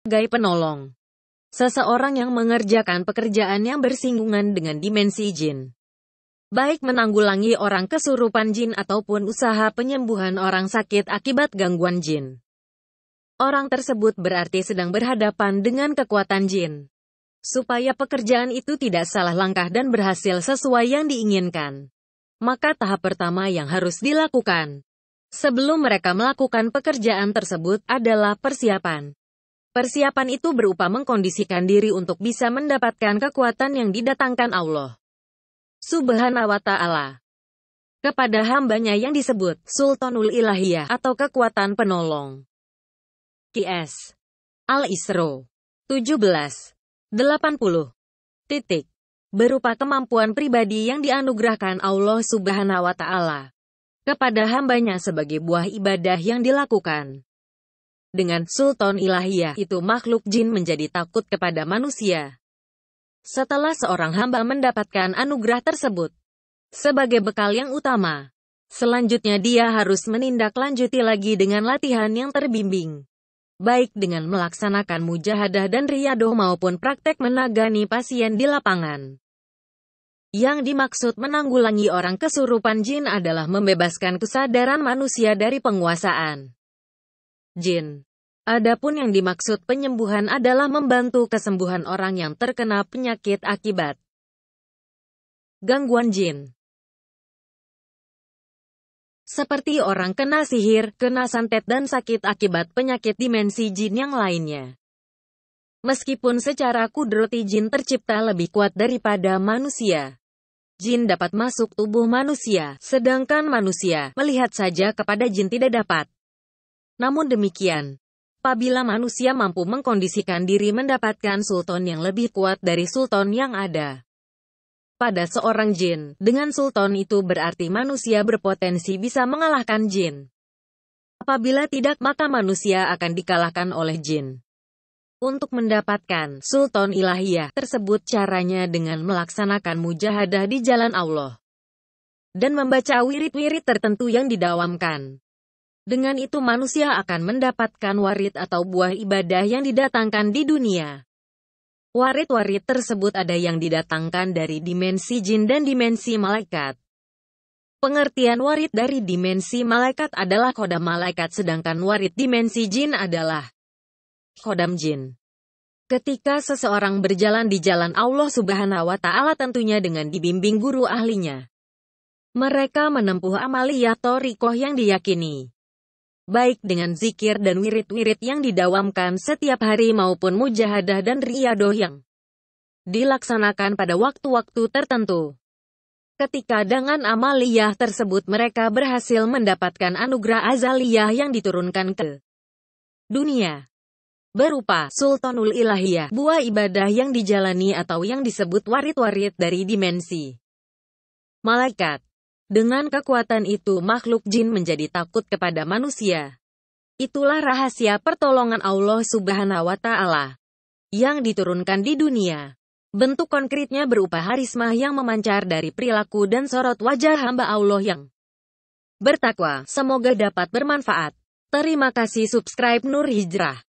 sebagai penolong. Seseorang yang mengerjakan pekerjaan yang bersinggungan dengan dimensi jin. Baik menanggulangi orang kesurupan jin ataupun usaha penyembuhan orang sakit akibat gangguan jin. Orang tersebut berarti sedang berhadapan dengan kekuatan jin. Supaya pekerjaan itu tidak salah langkah dan berhasil sesuai yang diinginkan. Maka tahap pertama yang harus dilakukan sebelum mereka melakukan pekerjaan tersebut adalah persiapan. Persiapan itu berupa mengkondisikan diri untuk bisa mendapatkan kekuatan yang didatangkan Allah. Subhanahu wa ta'ala. Kepada hambanya yang disebut Sultanul Ilahiyah atau kekuatan penolong. QS. Al-Isro. 17. Titik. Berupa kemampuan pribadi yang dianugerahkan Allah subhanahu wa ta'ala. Kepada hambanya sebagai buah ibadah yang dilakukan. Dengan Sultan Ilahiyah itu makhluk jin menjadi takut kepada manusia. Setelah seorang hamba mendapatkan anugerah tersebut sebagai bekal yang utama, selanjutnya dia harus menindaklanjuti lagi dengan latihan yang terbimbing. Baik dengan melaksanakan mujahadah dan riadoh maupun praktek menagani pasien di lapangan. Yang dimaksud menanggulangi orang kesurupan jin adalah membebaskan kesadaran manusia dari penguasaan jin. Adapun yang dimaksud penyembuhan adalah membantu kesembuhan orang yang terkena penyakit akibat gangguan jin. Seperti orang kena sihir, kena santet dan sakit akibat penyakit dimensi jin yang lainnya. Meskipun secara kudroti jin tercipta lebih kuat daripada manusia. Jin dapat masuk tubuh manusia, sedangkan manusia melihat saja kepada jin tidak dapat. Namun demikian, Apabila manusia mampu mengkondisikan diri mendapatkan sultan yang lebih kuat dari sultan yang ada pada seorang jin, dengan sultan itu berarti manusia berpotensi bisa mengalahkan jin. Apabila tidak, maka manusia akan dikalahkan oleh jin. Untuk mendapatkan sultan ilahiyah tersebut caranya dengan melaksanakan mujahadah di jalan Allah dan membaca wirid-wirid tertentu yang didawamkan. Dengan itu manusia akan mendapatkan warit atau buah ibadah yang didatangkan di dunia. Warit-warit tersebut ada yang didatangkan dari dimensi jin dan dimensi malaikat. Pengertian warit dari dimensi malaikat adalah kodam malaikat sedangkan warit dimensi jin adalah kodam jin. Ketika seseorang berjalan di jalan Allah Subhanahu wa Ta'ala, tentunya dengan dibimbing guru ahlinya, mereka menempuh amaliyah torikoh yang diyakini baik dengan zikir dan wirid-wirid yang didawamkan setiap hari maupun mujahadah dan riadoh yang dilaksanakan pada waktu-waktu tertentu. Ketika dengan amaliyah tersebut mereka berhasil mendapatkan anugerah azaliyah yang diturunkan ke dunia. Berupa Sultanul Ilahiyah, buah ibadah yang dijalani atau yang disebut warit-warit dari dimensi malaikat. Dengan kekuatan itu makhluk jin menjadi takut kepada manusia. Itulah rahasia pertolongan Allah subhanahu wa ta'ala yang diturunkan di dunia. Bentuk konkretnya berupa harismah yang memancar dari perilaku dan sorot wajah hamba Allah yang bertakwa. Semoga dapat bermanfaat. Terima kasih subscribe Nur Hijrah.